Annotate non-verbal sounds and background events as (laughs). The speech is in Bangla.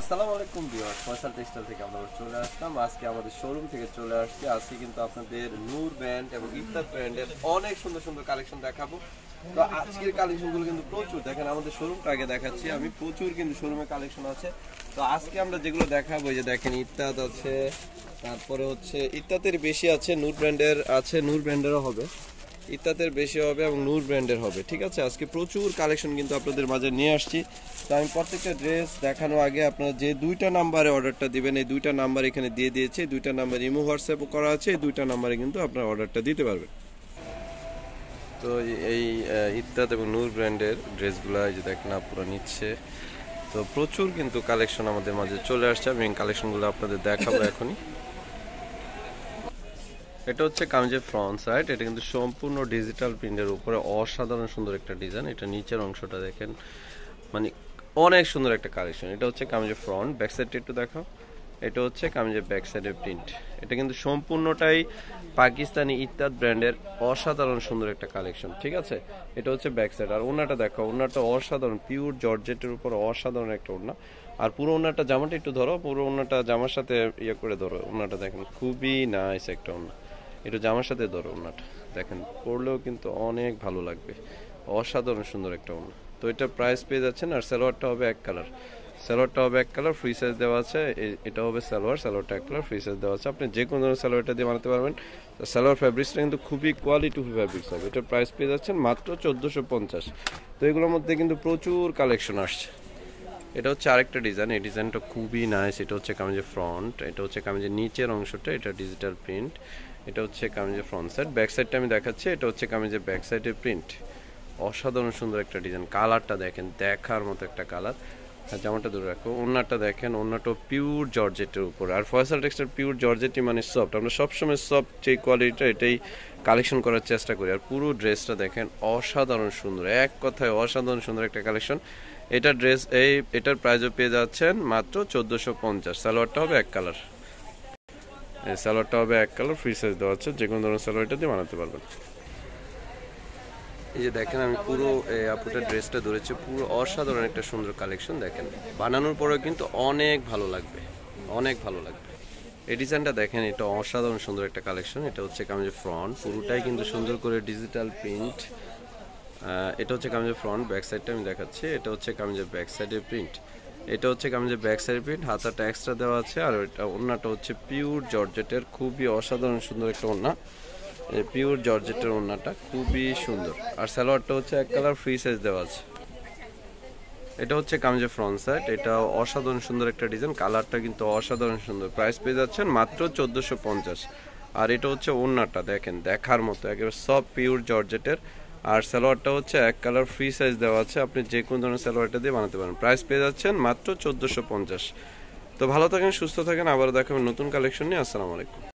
আসসালামু আলাইকুম ভিউয়ার্স ফয়সাল টেক্সটাইল থেকে আমরা চলে আসলাম আজকে আমাদের শোরুম থেকে চলে আসছি আজকে কিন্তু আপনাদের নূর ব্র্যান্ড এবং ইফতার ব্র্যান্ডের অনেক সুন্দর সুন্দর কালেকশন দেখাবো তো আজকের কালেকশনগুলো কিন্তু প্রচুর দেখেন আমাদের শোরুমটা আগে দেখাচ্ছি আমি প্রচুর কিন্তু শোরুমে কালেকশন আছে তো আজকে আমরা যেগুলো দেখাবো যে দেখেন ইত্যাদ আছে তারপরে হচ্ছে ইত্যাদের বেশি আছে নূর ব্র্যান্ডের আছে নূর ব্র্যান্ডেরও হবে ইত্যাদের বেশি হবে এবং নূর ব্র্যান্ডের হবে ঠিক আছে আজকে প্রচুর কালেকশন কিন্তু আপনাদের মাঝে নিয়ে আসছি তো আমি প্রত্যেকটা ড্রেস দেখানোর আগে আপনারা যে দুইটা নাম্বারে অর্ডারটা দিবেন এই দুইটা নাম্বার এখানে দিয়ে দিয়েছে দুইটা নাম্বার ইমো হোয়াটসঅ্যাপ করা আছে এই দুইটা নাম্বারে কিন্তু আপনারা অর্ডারটা দিতে পারবেন তো এই ইত্যাদ এবং নূর ব্র্যান্ডের ড্রেসগুলো এই যে দেখেন আপনারা নিচ্ছে তো প্রচুর কিন্তু কালেকশন আমাদের মাঝে চলে আসছে আমি কালেকশনগুলো আপনাদের দেখাবো (laughs) এখনই এটা হচ্ছে কামিজের ফ্রন্ট সাইড এটা কিন্তু সম্পূর্ণ ডিজিটাল প্রিন্টের উপরে অসাধারণ সুন্দর একটা ডিজাইন এটা নিচের অংশটা দেখেন মানে অনেক সুন্দর একটা কালেকশন এটা হচ্ছে কামিজের ফ্রন্ট ব্যাক সাইডটা একটু দেখো এটা হচ্ছে কামিজের ব্যাক সাইডের প্রিন্ট এটা কিন্তু সম্পূর্ণটাই পাকিস্তানি ইত্যাদ ব্র্যান্ডের অসাধারণ সুন্দর একটা কালেকশন ঠিক আছে এটা হচ্ছে ব্যাক সাইড আর ওনাটা দেখো ওনাটা অসাধারণ পিওর জর্জেটের উপর অসাধারণ একটা ওনা আর পুরো ওনাটা জামাটা একটু ধরো পুরো ওনাটা জামার সাথে ইয়ে করে ধরো ওনাটা দেখেন খুবই নাইস একটা ওনা এটা জামার সাথে ধরো ওনাটা দেখেন পরলেও কিন্তু অনেক ভালো লাগবে অসাধারণ সুন্দর একটা ওনা তো এটা প্রাইস পেয়ে যাচ্ছেন আর সালোয়ারটা হবে এক কালার সালোয়ারটা হবে এক কালার ফ্রি সাইজ দেওয়া আছে এটা হবে সালোয়ার সালোয়ারটা এক কালার ফ্রি সাইজ দেওয়া আছে আপনি যে কোনো ধরনের সালোয়ারটা দিয়ে বানাতে পারবেন সালোয়ার ফ্যাব্রিক্সটা কিন্তু খুবই কোয়ালিটিফুল ফ্যাব্রিক্স হবে এটার প্রাইস পেয়ে যাচ্ছেন মাত্র চোদ্দোশো পঞ্চাশ তো এগুলোর মধ্যে কিন্তু প্রচুর কালেকশন আসছে এটা হচ্ছে আরেকটা ডিজাইন এই ডিজাইনটা খুবই নাইস এটা হচ্ছে কামিজের ফ্রন্ট এটা হচ্ছে কামিজের নিচের অংশটা এটা ডিজিটাল প্রিন্ট এটা হচ্ছে কামিজের ফ্রন্ট সাইড ব্যাক সাইডটা আমি দেখাচ্ছি এটা হচ্ছে কামিজের ব্যাক সাইডের প্রিন্ট অসাধারণ সুন্দর একটা ডিজাইন কালারটা দেখেন দেখার মতো একটা কালার আর জামাটা দূরে রাখো ওনারটা দেখেন ওনাটা পিওর জর্জেটের উপর আর ফয়সাল টেক্সটার পিওর জর্জেটই মানে সফট আমরা সবসময় সফট যে কোয়ালিটিটা এটাই কালেকশন করার চেষ্টা করি আর পুরো ড্রেসটা দেখেন অসাধারণ সুন্দর এক কথায় অসাধারণ সুন্দর একটা কালেকশন এটা ড্রেস এই এটার প্রাইজও পেয়ে যাচ্ছেন মাত্র চোদ্দোশো পঞ্চাশ সালোয়ারটা হবে এক কালার এই হবে এক কালার ফ্রি সাইজ দেওয়া হচ্ছে যে কোনো ধরনের সালোয়ারটা দিয়ে বানাতে পারবেন এই যে দেখেন আমি পুরো আপুটার ড্রেসটা ধরেছি পুরো অসাধারণ একটা সুন্দর কালেকশন দেখেন বানানোর পরেও কিন্তু অনেক ভালো লাগবে অনেক ভালো লাগবে এই ডিজাইনটা দেখেন এটা অসাধারণ সুন্দর একটা কালেকশন এটা হচ্ছে কামিজের ফ্রন্ট পুরোটাই কিন্তু সুন্দর করে ডিজিটাল প্রিন্ট এটা হচ্ছে কামিজের ফ্রন্ট ব্যাক সাইডটা আমি দেখাচ্ছি এটা হচ্ছে কামিজের ব্যাক প্রিন্ট এটা হচ্ছে কামিজের ব্যাক সাইড প্রিন্ট হাতাটা এক্সট্রা দেওয়া আছে আর এটা ওড়নাটা হচ্ছে পিওর জর্জেটের খুবই অসাধারণ সুন্দর একটা ওড়না পিওর জর্জেটের ওড়নাটা খুবই সুন্দর আর সালোয়ারটা হচ্ছে এক কালার ফ্রি সাইজ দেওয়া আছে এটা হচ্ছে কামিজের ফ্রন্ট সাইড এটা অসাধারণ সুন্দর একটা ডিজাইন কালারটা কিন্তু অসাধারণ সুন্দর প্রাইস পেয়ে যাচ্ছেন মাত্র চোদ্দোশো পঞ্চাশ আর এটা হচ্ছে ওড়নাটা দেখেন দেখার মতো একেবারে সব পিওর জর্জেটের আর সালোয়ারটা হচ্ছে এক কালার ফ্রি সাইজ দেওয়া আছে আপনি যে কোনো ধরনের সালোয়ারটা দিয়ে বানাতে পারেন প্রাইস পেয়ে যাচ্ছেন মাত্র চোদ্দোশো পঞ্চাশ তো ভালো থাকেন সুস্থ থাকেন আবার দেখাবেন নতুন কালেকশন নিয়ে আসসালামু আলাইকুম